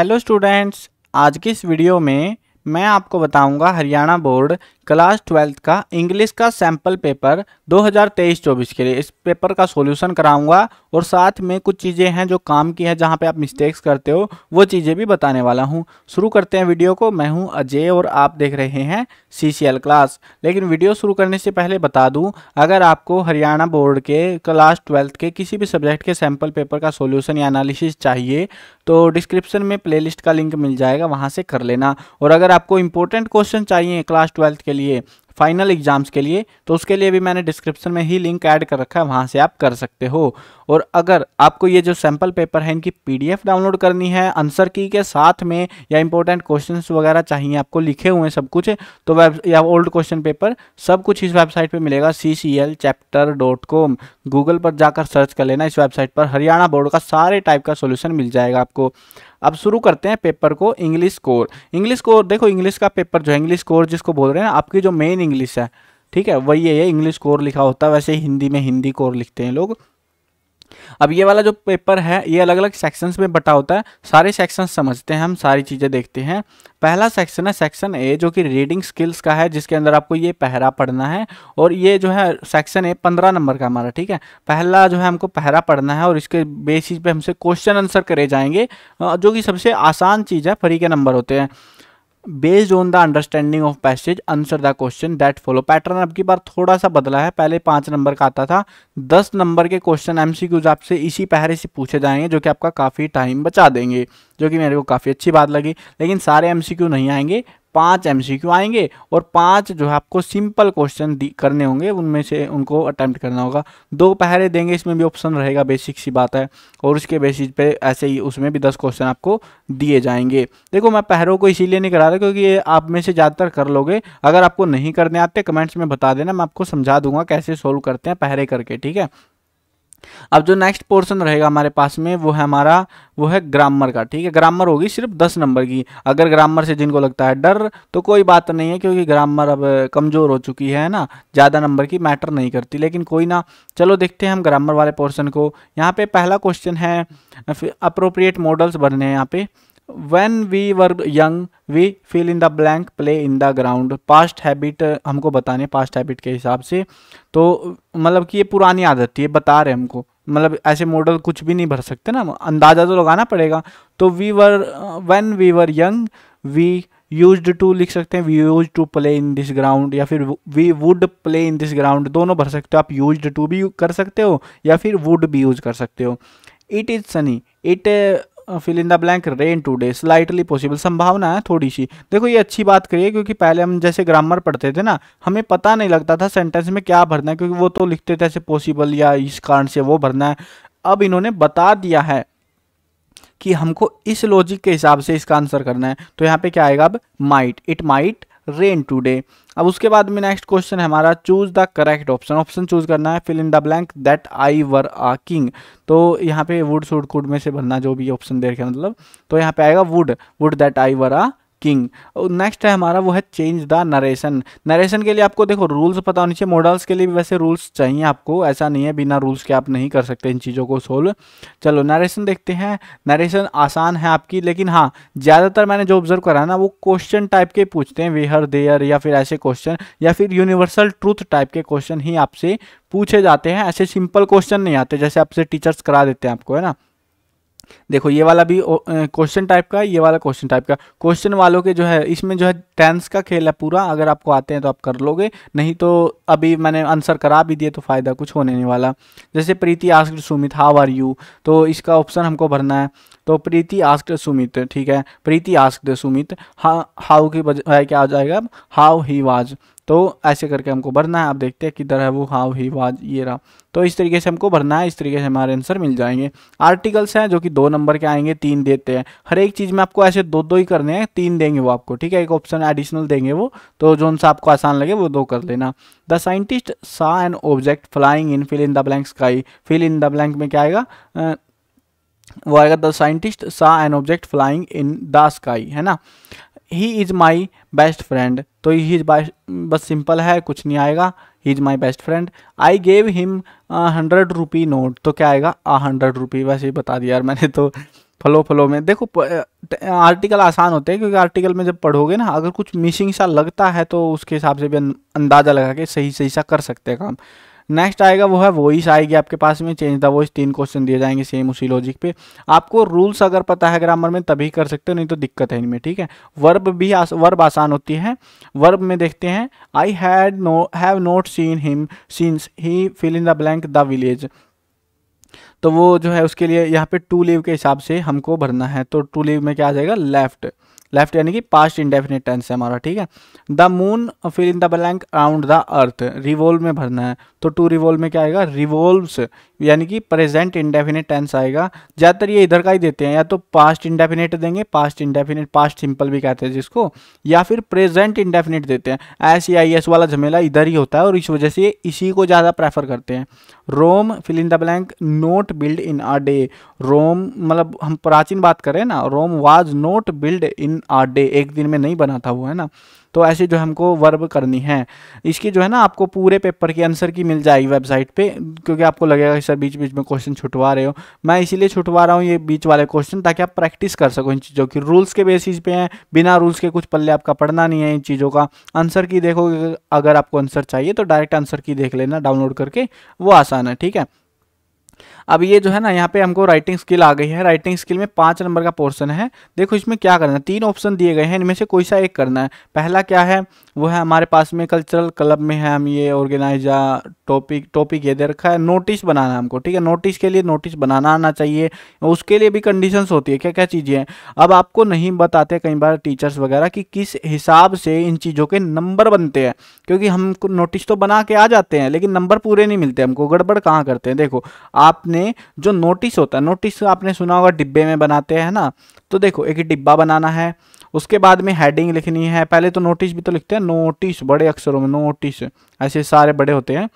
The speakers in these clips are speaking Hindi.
हेलो स्टूडेंट्स आज की इस वीडियो में मैं आपको बताऊंगा हरियाणा बोर्ड क्लास ट्वेल्थ का इंग्लिश का सैम्पल पेपर 2023-24 के लिए इस पेपर का सॉल्यूशन कराऊंगा और साथ में कुछ चीज़ें हैं जो काम की हैं जहां पे आप मिस्टेक्स करते हो वो चीज़ें भी बताने वाला हूं शुरू करते हैं वीडियो को मैं हूं अजय और आप देख रहे हैं सी क्लास लेकिन वीडियो शुरू करने से पहले बता दूँ अगर आपको हरियाणा बोर्ड के क्लास ट्वेल्थ के किसी भी सब्जेक्ट के सैम्पल पेपर का सोल्यूशन या एनालिसिस चाहिए तो डिस्क्रिप्शन में प्ले का लिंक मिल जाएगा वहाँ से कर लेना और अगर आपको इंपॉर्टेंट क्वेश्चन चाहिए क्लास ट्वेल्थ के लिए लिए फाइनल एग्ज़ाम्स के लिए तो उसके लिए भी मैंने डिस्क्रिप्शन में ही लिंक ऐड कर रखा है वहाँ से आप कर सकते हो और अगर आपको ये जो सैम्पल पेपर है इनकी पीडीएफ डाउनलोड करनी है आंसर की के साथ में या इंपॉर्टेंट क्वेश्चन वगैरह चाहिए आपको लिखे हुए हैं सब कुछ तो वेब या ओल्ड क्वेश्चन पेपर सब कुछ इस वेबसाइट पर मिलेगा C C L chapter dot com Google पर जाकर सर्च कर लेना इस वेबसाइट पर हरियाणा बोर्ड का सारे टाइप का सोल्यूशन मिल जाएगा आपको अब शुरू करते हैं पेपर को इंग्लिश कोर इंग्लिश कोर देखो इंग्लिश का पेपर जो है इंग्लिश कोर जिसको बोल रहे हैं आपकी जो मेन इंग्लिश है ठीक है वही है ये इंग्लिश कोर लिखा होता है वैसे हिंदी में हिंदी कोर लिखते हैं लोग अब ये वाला जो पेपर है ये अलग अलग सेक्शंस में बटा होता है सारे सेक्शंस समझते हैं हम सारी चीज़ें देखते हैं पहला सेक्शन है सेक्शन ए जो कि रीडिंग स्किल्स का है जिसके अंदर आपको ये पहरा पढ़ना है और ये जो है सेक्शन ए पंद्रह नंबर का हमारा ठीक है पहला जो है हमको पहरा पढ़ना है और इसके बेसिस पे हमसे क्वेश्चन आंसर करे जाएंगे जो कि सबसे आसान चीज़ है फ्री के नंबर होते हैं based on the understanding of passage answer the question that follow pattern अब की बार थोड़ा सा बदला है पहले पाँच नंबर का आता था दस नंबर के क्वेश्चन एमसीक्यूज आपसे इसी पहरे से पूछे जाएंगे जो कि आपका काफ़ी टाइम बचा देंगे जो कि मेरे को काफ़ी अच्छी बात लगी लेकिन सारे एमसीक्यू नहीं आएंगे पांच एमसीक्यू आएंगे और पांच जो है आपको सिंपल क्वेश्चन करने होंगे उनमें से उनको अटैम्प्ट करना होगा दो पहरे देंगे इसमें भी ऑप्शन रहेगा बेसिक सी बात है और उसके बेसिस पे ऐसे ही उसमें भी दस क्वेश्चन आपको दिए जाएंगे देखो मैं पहरों को इसीलिए नहीं करा रहा क्योंकि ये आप में से ज़्यादातर कर लोगे अगर आपको नहीं करने आते कमेंट्स में बता देना मैं आपको समझा दूंगा कैसे सोल्व करते हैं पहरे करके ठीक है अब जो नेक्स्ट पोर्शन रहेगा हमारे पास में वो है हमारा वो है ग्रामर का ठीक है ग्रामर होगी सिर्फ दस नंबर की अगर ग्रामर से जिनको लगता है डर तो कोई बात नहीं है क्योंकि ग्रामर अब कमज़ोर हो चुकी है ना ज़्यादा नंबर की मैटर नहीं करती लेकिन कोई ना चलो देखते हैं हम ग्रामर वाले पोर्सन को यहाँ पे पहला क्वेश्चन है अप्रोप्रिएट मॉडल्स बनने हैं यहाँ पे when we were young we fill in the blank play in the ground past habit हमको बताने पास्ट हैबिट के हिसाब से तो मतलब कि ये पुरानी आदत थी ये बता रहे हमको मतलब ऐसे मॉडल कुछ भी नहीं भर सकते ना अंदाज़ा तो लगाना पड़ेगा तो we were when we were young we use to लिख सकते हैं we use to play in this ground या फिर we would play in this ground दोनों भर सकते हो आप यूज टू भी कर सकते हो या फिर वुड भी यूज कर सकते हो it is sunny it fill in the blank rain today slightly possible संभावना है थोड़ी सी देखो ये अच्छी बात करिए क्योंकि पहले हम जैसे ग्रामर पढ़ते थे ना हमें पता नहीं लगता था सेंटेंस में क्या भरना है क्योंकि वो तो लिखते थे ऐसे पॉसिबल या इस कारण से वो भरना है अब इन्होंने बता दिया है कि हमको इस लॉजिक के हिसाब से इसका आंसर करना है तो यहाँ पे क्या आएगा अब might it might rain today अब उसके बाद में नेक्स्ट क्वेश्चन है हमारा choose the correct option option choose करना है fill in the blank that I were a king तो यहाँ पे वुड सुड कुड में से भरना जो भी ऑप्शन दे रखे मतलब तो यहाँ पे आएगा would would that I were a king और नेक्स्ट है हमारा वो है चेंज द नरेशन नरेशन के लिए आपको देखो रूल्स पता होने चाहिए मॉडल्स के लिए भी वैसे रूल्स चाहिए आपको ऐसा नहीं है बिना रूल्स के आप नहीं कर सकते इन चीज़ों को सोल्व चलो नरेशन देखते हैं नरेशन आसान है आपकी लेकिन हाँ ज़्यादातर मैंने जो ऑब्जर्व करा ना वो क्वेश्चन टाइप के पूछते हैं वेहर देयर या फिर ऐसे क्वेश्चन या फिर यूनिवर्सल ट्रूथ टाइप के क्वेश्चन ही आपसे पूछे जाते हैं ऐसे सिंपल क्वेश्चन नहीं आते जैसे आपसे टीचर्स करा देते हैं आपको है ना देखो ये वाला भी क्वेश्चन टाइप का ये वाला क्वेश्चन टाइप का क्वेश्चन वालों के जो है इसमें जो है टेंस का खेल है पूरा अगर आपको आते हैं तो आप कर लोगे नहीं तो अभी मैंने आंसर करा भी दिए तो फ़ायदा कुछ होने नहीं वाला जैसे Preeti ask Sumit how are you तो इसका ऑप्शन हमको भरना है तो प्रीति आस्क सुमित ठीक है प्रीति आस्क सुमित हाउ की बजाय क्या आ जाएगा हाउ ही वाज तो ऐसे करके हमको भरना है आप देखते हैं किधर है वो हाव ही वाज ये रहा तो इस तरीके से हमको भरना है इस तरीके से हमारे आंसर मिल जाएंगे आर्टिकल्स हैं जो कि दो नंबर के आएंगे तीन देते हैं हर एक चीज़ में आपको ऐसे दो दो ही करने हैं तीन देंगे वो आपको ठीक है एक ऑप्शन एडिशनल देंगे वो तो जो उनसे आपको आसान लगे वो दो कर लेना the scientist saw an object flying in fill in the blank sky fill in the blank में क्या आएगा वो आएगा the scientist saw an object flying in the sky है ना he is my best friend तो ही इज़ बस सिंपल है कुछ नहीं आएगा he is my best friend I gave him hundred rupee note तो क्या आएगा आ हंड्रेड रुपी वैसे ही बता दिया यार मैंने तो फलो फलो में देखो आर्टिकल आसान होते हैं क्योंकि आर्टिकल में जब पढ़ोगे ना अगर कुछ मिसिंग सा लगता है तो उसके हिसाब से भी अं, अंदाज़ा लगा के सही सही सा कर सकते हैं काम नेक्स्ट आएगा वो है वॉइस आएगी आपके पास में चेंज द वॉइस तीन क्वेश्चन दिए जाएंगे सेम उसी लॉजिक पे आपको रूल्स अगर पता है ग्रामर में तभी कर सकते हो नहीं तो दिक्कत है इनमें ठीक है वर्ब भी आस, वर्ब आसान होती है वर्ब में देखते हैं I had no have not seen him since he fill in the blank the village तो वो जो है उसके लिए यहाँ पे टू लीव के हिसाब से हमको भरना है तो टू लीव में क्या आ जाएगा लेफ्ट लेफ्ट यानी कि पास्ट इंडेफिनेट टेंस है हमारा ठीक है the moon fill in the blank around the earth revolve में भरना है तो टू रिवोल्व में क्या आएगा रिवोल्व्स यानी कि प्रेजेंट इंडेफिनेट टेंस आएगा ज़्यादातर ये इधर का ही देते हैं या तो पास्ट इंडेफिनेट देंगे पास्ट इंडेफिनेट पास्ट सिंपल भी कहते हैं जिसको या फिर प्रेजेंट इंडेफिनेट देते हैं एस या आई एस वाला झमेला इधर ही होता है और इस वजह से इसी को ज़्यादा प्रेफर करते हैं Rome fill in the blank not built in a day Rome मतलब हम प्राचीन बात करें ना Rome was not built in a day एक दिन में नहीं बना था वो है ना तो ऐसे जो हमको वर्ब करनी है इसकी जो है ना आपको पूरे पेपर की आंसर की मिल जाएगी वेबसाइट पे क्योंकि आपको लगेगा कि सर बीच बीच में क्वेश्चन छुटवा रहे हो मैं इसीलिए छुटवा रहा हूँ ये बीच वाले क्वेश्चन ताकि आप प्रैक्टिस कर सको इन चीज़ों की रूल्स के बेसिस पे हैं बिना रूल्स के कुछ पल्ले आपका पढ़ना नहीं है इन चीज़ों का आंसर की देखोगे अगर आपको आंसर चाहिए तो डायरेक्ट आंसर की देख लेना डाउनलोड करके वो आसान है ठीक है अब ये जो है ना यहाँ पे हमको राइटिंग स्किल आ गई है राइटिंग स्किल में पाँच नंबर का पोर्शन है देखो इसमें क्या करना है तीन ऑप्शन दिए गए हैं इनमें से कोई सा एक करना है पहला क्या है वो है हमारे पास में कल्चरल क्लब में है हम ये ऑर्गेनाइज टॉपिक टॉपिक ये दे रखा है नोटिस बनाना हमको ठीक है नोटिस के लिए नोटिस बनाना आना चाहिए उसके लिए भी कंडीशन होती है क्या क्या चीज़ें हैं अब आपको नहीं बताते कई बार टीचर्स वगैरह कि किस हिसाब से इन चीज़ों के नंबर बनते हैं क्योंकि हमको नोटिस तो बना के आ जाते हैं लेकिन नंबर पूरे नहीं मिलते हमको गड़बड़ कहाँ करते हैं देखो आप आपने जो नोटिस होता है नोटिस आपने सुना होगा डिब्बे में बनाते हैं ना तो देखो एक डिब्बा बनाना है उसके बाद में हेडिंग लिखनी है पहले तो नोटिस भी तो लिखते हैं नोटिस बड़े अक्षरों में नोटिस ऐसे सारे बड़े होते हैं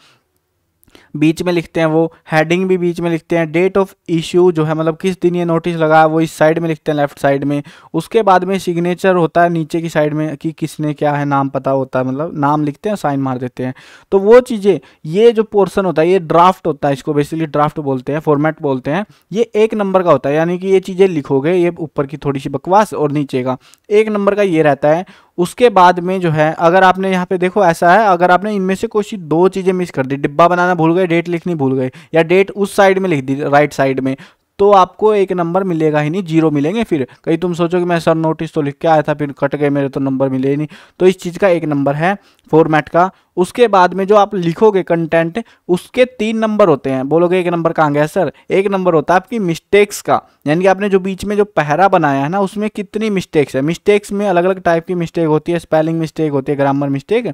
बीच में लिखते हैं वो हेडिंग भी बीच में लिखते हैं डेट ऑफ इश्यू जो है मतलब किस दिन ये नोटिस लगा वो इस साइड में लिखते हैं लेफ्ट साइड में उसके बाद में सिग्नेचर होता है नीचे की साइड में कि किसने क्या है नाम पता होता है मतलब नाम लिखते हैं साइन मार देते हैं तो वो चीज़ें ये जो पोर्सन होता है ये ड्राफ्ट होता है इसको बेसिकली ड्राफ्ट बोलते हैं फॉर्मेट बोलते हैं ये एक नंबर का होता है यानी कि ये चीज़ें लिखोगे ये ऊपर की थोड़ी सी बकवास और नीचे का एक नंबर का ये रहता है उसके बाद में जो है अगर आपने यहाँ पे देखो ऐसा है अगर आपने इनमें से कोई दो चीज़ें मिस कर दी डिब्बा बनाना भूल गए गए डेट लिखनी भूल गए या डेट उस साइड में लिख दी राइट साइड में तो आपको एक नंबर मिलेगा ही नहीं जीरो मिलेंगे फिर कहीं तुम सोचो कि मैं सर नोटिस तो लिख के आया था फिर कट गए मेरे तो नंबर मिले ही नहीं तो इस चीज़ का एक नंबर है फॉर्मेट का उसके बाद में जो आप लिखोगे कंटेंट उसके तीन नंबर होते हैं बोलोगे एक नंबर कहाँ गया सर एक नंबर होता है आपकी मिस्टेक्स का यानी कि आपने जो बीच में जो पहरा बनाया है ना उसमें कितनी मिस्टेक्स है मिस्टेक्स में अलग अलग टाइप की मिस्टेक होती है स्पेलिंग मिस्टेक होती है ग्रामर मिस्टेक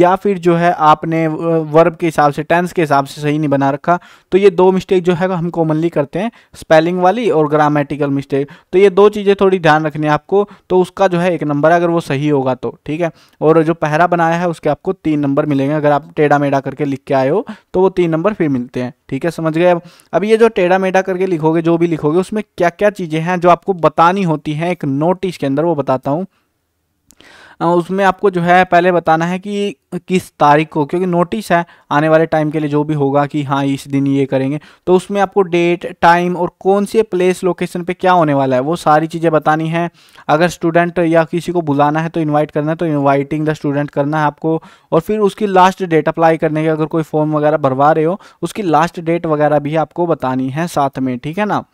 या फिर जो है आपने वर्ब के हिसाब से टेंस के हिसाब से सही नहीं बना रखा तो ये दो मिस्टेक जो है हम कॉमनली करते हैं स्पेलिंग वाली और ग्रामेटिकल मिस्टेक तो ये दो चीज़ें थोड़ी ध्यान रखनी है आपको तो उसका जो है एक नंबर अगर वो सही होगा तो ठीक है और जो पहरा बनाया है है उसके आपको तीन नंबर मिलेंगे अगर आप टेढ़ा मेढ़ा करके लिख के आए हो तो वो तीन नंबर फिर मिलते हैं ठीक है समझ गए अब ये जो टेढ़ा मेढ़ा करके लिखोगे जो भी लिखोगे उसमें क्या क्या चीज़ें हैं जो आपको बतानी होती हैं एक नोटिस के अंदर वो बताता हूँ उसमें आपको जो है पहले बताना है कि किस तारीख को क्योंकि नोटिस है आने वाले टाइम के लिए जो भी होगा कि हाँ इस दिन ये करेंगे तो उसमें आपको डेट टाइम और कौन से प्लेस लोकेशन पे क्या होने वाला है वो सारी चीज़ें बतानी है अगर स्टूडेंट या किसी को बुलाना है तो इनवाइट करना है तो इनवाइटिंग द स्टूडेंट करना है आपको और फिर उसकी लास्ट डेट अप्लाई करने की अगर कोई फॉर्म वगैरह भरवा रहे हो उसकी लास्ट डेट वगैरह भी आपको बतानी है साथ में ठीक है ना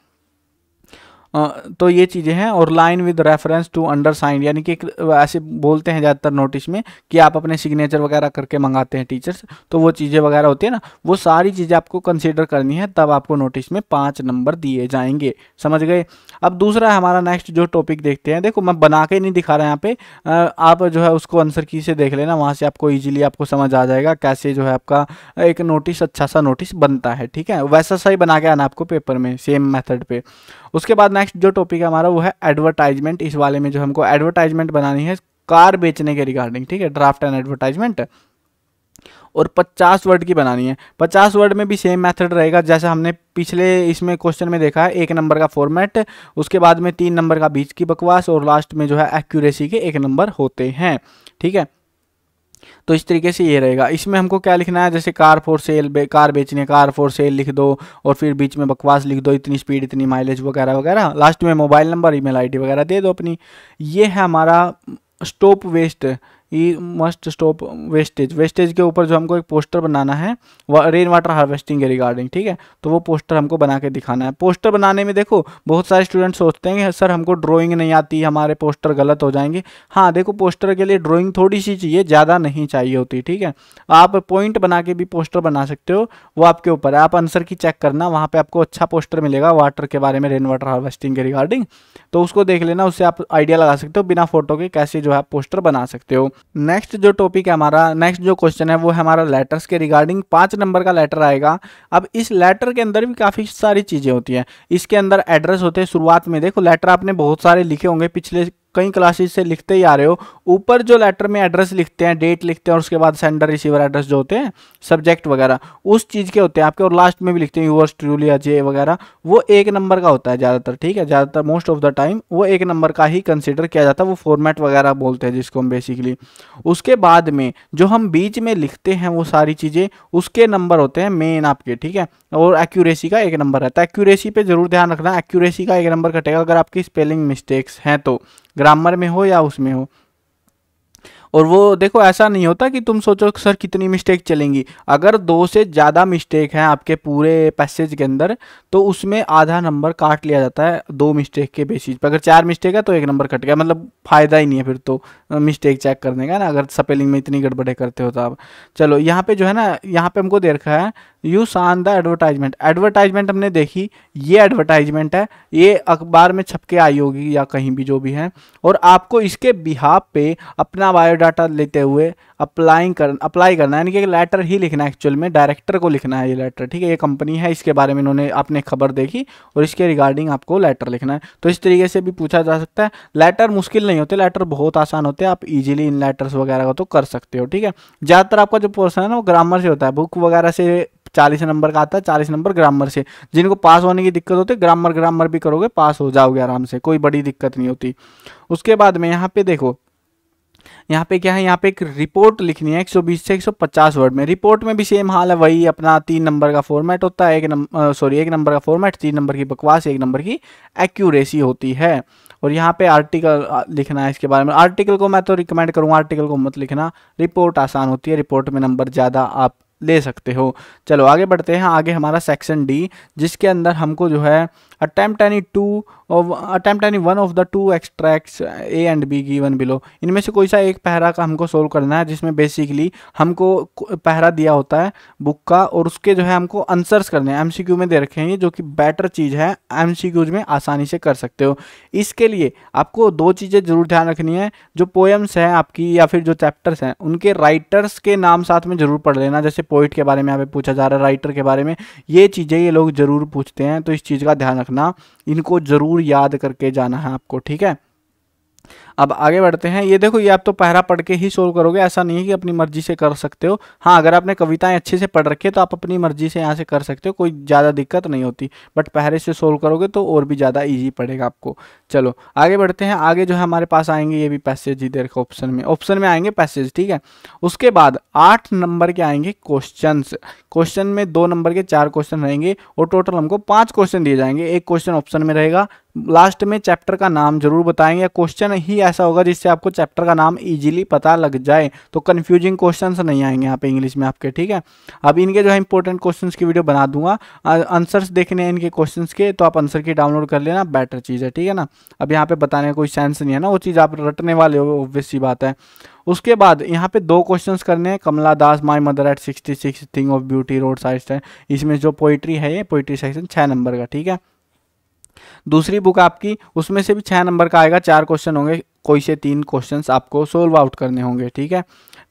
तो ये चीज़ें हैं और line with reference to undersigned यानी कि ऐसे बोलते हैं ज़्यादातर नोटिस में कि आप अपने सिग्नेचर वगैरह करके मंगाते हैं टीचर्स तो वो चीज़ें वगैरह होती है ना वो सारी चीज़ें आपको कंसिडर करनी है तब आपको नोटिस में पाँच नंबर दिए जाएंगे समझ गए अब दूसरा है हमारा नेक्स्ट जो टॉपिक देखते हैं देखो मैं बना के नहीं दिखा रहा यहाँ पे आप जो है उसको आंसर की से देख लेना वहाँ से आपको ईजिली आपको समझ आ जाएगा कैसे जो है आपका एक नोटिस अच्छा सा नोटिस बनता है ठीक है वैसा सही बना के आना आपको पेपर में सेम मेथड पे उसके बाद नेक्स्ट जो टॉपिक है हमारा वो है एडवर्टाइजमेंट इस वाले में जो हमको एडवर्टाइजमेंट बनानी है कार बेचने के रिगार्डिंग ठीक है ड्राफ्ट एंड एडवर्टाइजमेंट और 50 वर्ड की बनानी है 50 वर्ड में भी सेम मेथड रहेगा जैसा हमने पिछले इसमें क्वेश्चन में देखा है एक नंबर का फॉर्मेट उसके बाद में तीन नंबर का बीच की बकवास और लास्ट में जो है एक्यूरेसी के एक नंबर होते हैं ठीक है तो इस तरीके से ये रहेगा इसमें हमको क्या लिखना है जैसे कार फॉर सेल बे, कार बेचनी है कार फॉर सेल लिख दो और फिर बीच में बकवास लिख दो इतनी स्पीड इतनी माइलेज वगैरह वगैरह लास्ट में मोबाइल नंबर ईमेल आईडी वगैरह दे दो अपनी ये है हमारा stop waste we must stop wastage wastage के ऊपर जो हमको एक पोस्टर बनाना है वा, रेन वाटर हार्वेस्टिंग के रिगार्डिंग ठीक है तो वो पोस्टर हमको बना के दिखाना है पोस्टर बनाने में देखो बहुत सारे स्टूडेंट सोचते हैं कि सर हमको ड्राइंग नहीं आती हमारे पोस्टर गलत हो जाएंगे हाँ देखो पोस्टर के लिए ड्राइंग थोड़ी सी चाहिए ज़्यादा नहीं चाहिए होती ठीक है आप पॉइंट बना के भी पोस्टर बना सकते हो वो आपके ऊपर है आप आंसर की चेक करना वहाँ पर आपको अच्छा पोस्टर मिलेगा वाटर के बारे में रेन वाटर हार्वेस्टिंग के रिगार्डिंग तो उसको देख लेना उससे आप आइडिया लगा सकते हो बिना फोटो के कैसे जो है पोस्टर बना सकते हो नेक्स्ट जो टॉपिक है हमारा नेक्स्ट जो क्वेश्चन है वो है हमारा लेटर्स के रिगार्डिंग पाँच नंबर का लेटर आएगा अब इस लेटर के अंदर भी काफ़ी सारी चीज़ें होती हैं इसके अंदर एड्रेस होते हैं शुरुआत में देखो लेटर आपने बहुत सारे लिखे होंगे पिछले कई क्लासेस से लिखते ही आ रहे हो ऊपर जो लेटर में एड्रेस लिखते हैं डेट लिखते हैं और उसके बाद सेंडर रिसीवर एड्रेस जो होते हैं सब्जेक्ट वगैरह उस चीज़ के होते हैं आपके और लास्ट में भी लिखते हैं यूवर्स ट्रूली अजय वगैरह वो एक नंबर का होता है ज़्यादातर ठीक है ज़्यादातर मोस्ट ऑफ द टाइम वो एक नंबर का ही कंसिडर किया जाता है वो फॉर्मेट वगैरह बोलते हैं जिसको हम बेसिकली उसके बाद में जो हम बीच में लिखते हैं वो सारी चीज़ें उसके नंबर होते हैं मेन आपके ठीक है और एक्यूरेसी का एक नंबर रहता है एक्यूरेसी पर ज़रूर ध्यान रखना एक्यूरेसी का एक नंबर कटेगा अगर आपकी स्पेलिंग मिस्टेक्स हैं तो ग्रामर में हो या उसमें हो और वो देखो ऐसा नहीं होता कि तुम सोचो सर कितनी मिस्टेक चलेंगी अगर दो से ज़्यादा मिस्टेक हैं आपके पूरे पैसेज के अंदर तो उसमें आधा नंबर काट लिया जाता है दो मिस्टेक के बेसिस पर अगर चार मिस्टेक है तो एक नंबर कट गया मतलब फ़ायदा ही नहीं है फिर तो मिस्टेक चेक करने का ना अगर स्पेलिंग में इतनी गड़बड़े करते हो तो आप चलो यहाँ पर जो है ना यहाँ पर हमको दे रखा है यू सान द एडवर्टाइजमेंट एडवर्टाइजमेंट हमने देखी ये एडवर्टाइजमेंट है ये अखबार में छपके आई होगी या कहीं भी जो भी है और आपको इसके बिहाब पे अपना बायो डाटा लेते हुए अप्लाइंग कर अप्लाई करना यानी कि लेटर ही लिखना है एक्चुअल में डायरेक्टर को लिखना है ये लेटर ठीक है ये कंपनी है इसके बारे में इन्होंने आपने खबर देखी और इसके रिगार्डिंग आपको लेटर लिखना है तो इस तरीके से भी पूछा जा सकता है लेटर मुश्किल नहीं होते लेटर बहुत आसान होते हैं आप ईजिली इन लेटर्स वगैरह का तो कर सकते हो ठीक है ज़्यादातर आपका जो पोर्सन है ना वो ग्रामर से होता है बुक वगैरह से चालीस नंबर का आता है चालीस नंबर ग्रामर से जिनको पास होने की दिक्कत होती है ग्रामर ग्रामर भी करोगे पास हो जाओगे आराम से कोई बड़ी दिक्कत नहीं होती उसके बाद में यहाँ पे देखो यहाँ पे क्या है यहाँ पे एक रिपोर्ट लिखनी है 120 से 150 वर्ड में रिपोर्ट में भी सेम हाल है वही अपना तीन नंबर का फॉर्मेट होता है एक नंबर सॉरी एक नंबर का फॉर्मेट तीन नंबर की बकवास एक नंबर की एक्यूरेसी होती है और यहाँ पे आर्टिकल लिखना है इसके बारे में आर्टिकल को मैं तो रिकमेंड करूँगा आर्टिकल को मत लिखना रिपोर्ट आसान होती है रिपोर्ट में नंबर ज़्यादा आप ले सकते हो चलो आगे बढ़ते हैं आगे हमारा सेक्शन डी जिसके अंदर हमको जो है attempt any two attempt any one of the two extracts A and B given below इनमें से कोई सा एक पहरा का हमको सोल्व करना है जिसमें बेसिकली हमको पहरा दिया होता है बुक का और उसके जो है हमको आंसर्स करने हैं एमसीक्यू में दे रखे हैं जो कि बेटर चीज़ है एम में आसानी से कर सकते हो इसके लिए आपको दो चीज़ें ज़रूर ध्यान रखनी है जो पोएम्स हैं आपकी या फिर जो चैप्टर्स हैं उनके राइटर्स के नाम साथ में ज़रूर पढ़ लेना जैसे पोइट के बारे में यहाँ पे पूछा जा रहा है राइटर के बारे में ये चीज़ें ये लोग ज़रूर पूछते हैं तो इस चीज़ का ध्यान रखना इनको ज़रूर याद करके जाना है आपको ठीक है अब आगे बढ़ते हैं ये देखो ये आप तो पहरा पढ़ के ही सोल्व करोगे ऐसा नहीं है कि अपनी मर्जी से कर सकते हो हाँ अगर आपने कविताएं अच्छे से पढ़ रखी है तो आप अपनी मर्जी से यहाँ से कर सकते हो कोई ज़्यादा दिक्कत नहीं होती बट पहरे से सोल्व करोगे तो और भी ज़्यादा ईजी पड़ेगा आपको चलो आगे बढ़ते हैं आगे जो है हमारे पास आएंगे ये भी पैसेज ही देखो ऑप्शन में ऑप्शन में आएंगे पैसेज ठीक है उसके बाद आठ नंबर के आएंगे क्वेश्चन क्वेश्चन में दो नंबर के चार क्वेश्चन रहेंगे और टोटल हमको पाँच क्वेश्चन दिए जाएंगे एक क्वेश्चन ऑप्शन में रहेगा लास्ट में चैप्टर का नाम जरूर बताएंगे क्वेश्चन ही ऐसा होगा जिससे आपको चैप्टर का नाम ईजिली पता लग जाए तो कन्फ्यूजिंग क्वेश्चन नहीं आएंगे यहाँ पे इंग्लिश में आपके ठीक है अब इनके जो है इंपॉर्टेंट क्वेश्चन की वीडियो बना दूंगा आंसर्स देखने इनके क्वेश्चन के तो आप आंसर की डाउनलोड कर लेना बेटर चीज़ है ठीक है ना अब यहाँ पे बताने का कोई सेंस नहीं है ना वो चीज़ आप रटने वाले हो ऑब्वियस सी बात है उसके बाद यहाँ पे दो क्वेश्चंस करने हैं Kamala Das my mother at sixty six thing of beauty road side इसमें जो पोइट्री है ये पोइट्री सेक्शन छः नंबर का ठीक है दूसरी बुक आपकी उसमें से भी छः नंबर का आएगा चार क्वेश्चन होंगे कोई से तीन क्वेश्चंस आपको सोल्व आउट करने होंगे ठीक है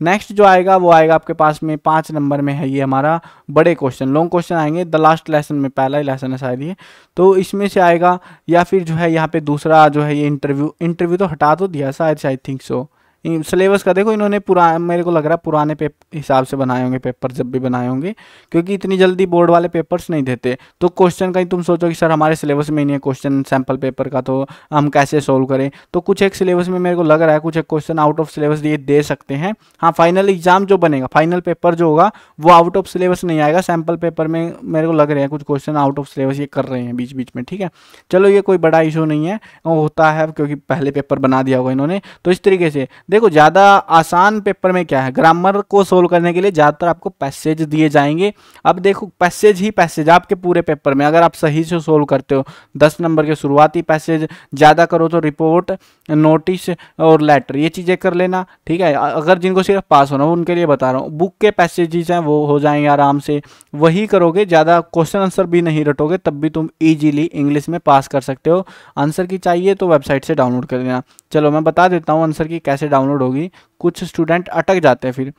नेक्स्ट जो आएगा वो आएगा आपके पास में पाँच नंबर में है ये हमारा बड़े क्वेश्चन लॉन्ग क्वेश्चन आएंगे द लास्ट लेसन में पहला ही लेसन है शायद ये तो इसमें से आएगा या फिर जो है यहाँ पे दूसरा जो है ये इंटरव्यू इंटरव्यू तो हटा तो दिया शायद आई थिंक सो सिलेबस का देखो इन्होंने पुरा मेरे को लग रहा है पुराने पेप हिसाब से बनाए होंगे पेपर जब भी बनाए होंगे क्योंकि इतनी जल्दी बोर्ड वाले पेपर्स नहीं देते तो क्वेश्चन कहीं तुम सोचो कि सर हमारे सिलेबस में नहीं है क्वेश्चन सैम्पल पेपर का तो हम कैसे सोल्व करें तो कुछ एक सिलेबस में मेरे को लग रहा है कुछ एक क्वेश्चन आउट ऑफ सिलेबस ये दे सकते हैं हाँ फाइनल एग्जाम जो बनेगा फाइनल पेपर जो होगा वो आउट ऑफ सिलेबस नहीं आएगा सैम्पल पेपर में मेरे को लग रहा है कुछ क्वेश्चन आउट ऑफ सिलेबस ये कर रहे हैं बीच बीच में ठीक है चलो ये कोई बड़ा इशू नहीं है होता है क्योंकि पहले पेपर बना दिया होगा इन्होंने तो इस तरीके से देखो ज़्यादा आसान पेपर में क्या है ग्रामर को सोल्व करने के लिए ज़्यादातर आपको पैसेज दिए जाएंगे अब देखो पैसेज ही पैसेज आपके पूरे पेपर में अगर आप सही से सोल्व करते हो दस नंबर के शुरुआती पैसेज ज़्यादा करो तो रिपोर्ट नोटिस और लेटर ये चीज़ें कर लेना ठीक है अगर जिनको सिर्फ पास होना हो उनके लिए बता रहा हूँ बुक के पैसेजेज हैं वो हो जाएंगे आराम से वही करोगे ज़्यादा क्वेश्चन आंसर भी नहीं रटोगे तब भी तुम ईजीली इंग्लिश में पास कर सकते हो आंसर की चाहिए तो वेबसाइट से डाउनलोड कर लेना चलो मैं बता देता हूँ आंसर की कैसे डाउन डाउनलोड होगी कुछ स्टूडेंट अटक जाते हैं फिर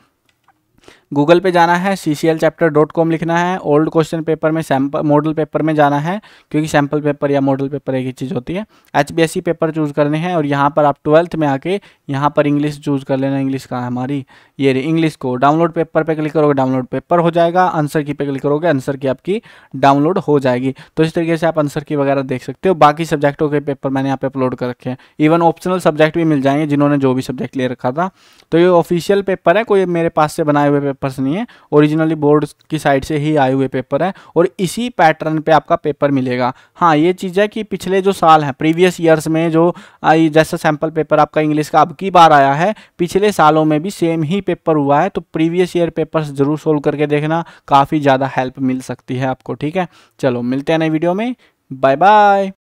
गूगल पे जाना है C C L chapter dot com लिखना है ओल्ड क्वेश्चन पेपर में सैम्पल मॉडल पेपर में जाना है क्योंकि सैम्पल पेपर या मॉडल पेपर एक ही चीज़ होती है H B S C paper choose करने हैं और यहाँ पर आप ट्वेल्थ में आके यहाँ पर इंग्लिश चूज़ कर लेना इंग्लिश कहाँ हमारी ये इंग्लिश को डाउनलोड पेपर पे क्लिक करोगे डाउनलोड पेपर हो जाएगा आंसर की पे क्लिक करोगे आंसर की आपकी डाउनलोड हो जाएगी तो इस तरीके से आप आंसर की वगैरह देख सकते हो बाकी सब्जेक्टों के पेपर मैंने यहाँ पे अपलोड कर रखे हैं इवन ऑप्शनल सब्जेक्ट भी मिल जाएंगे जिन्होंने जो भी सब्जेक्ट ले रखा था तो ये ऑफिशियल पेपर है कोई मेरे पास से बनाए हुए पेपर पेपर्स नहीं है ओरिजिनली बोर्ड की साइड से ही आए हुए पेपर हैं और इसी पैटर्न पे आपका पेपर मिलेगा हाँ ये चीज़ है कि पिछले जो साल हैं प्रीवियस ईयर्स में जो आई जैसा सैम्पल पेपर आपका इंग्लिश का अब की बार आया है पिछले सालों में भी सेम ही पेपर हुआ है तो प्रीवियस ईयर पेपर्स ज़रूर सोल्व करके देखना काफ़ी ज़्यादा हेल्प मिल सकती है आपको ठीक है चलो मिलते हैं नई वीडियो में बाय बाय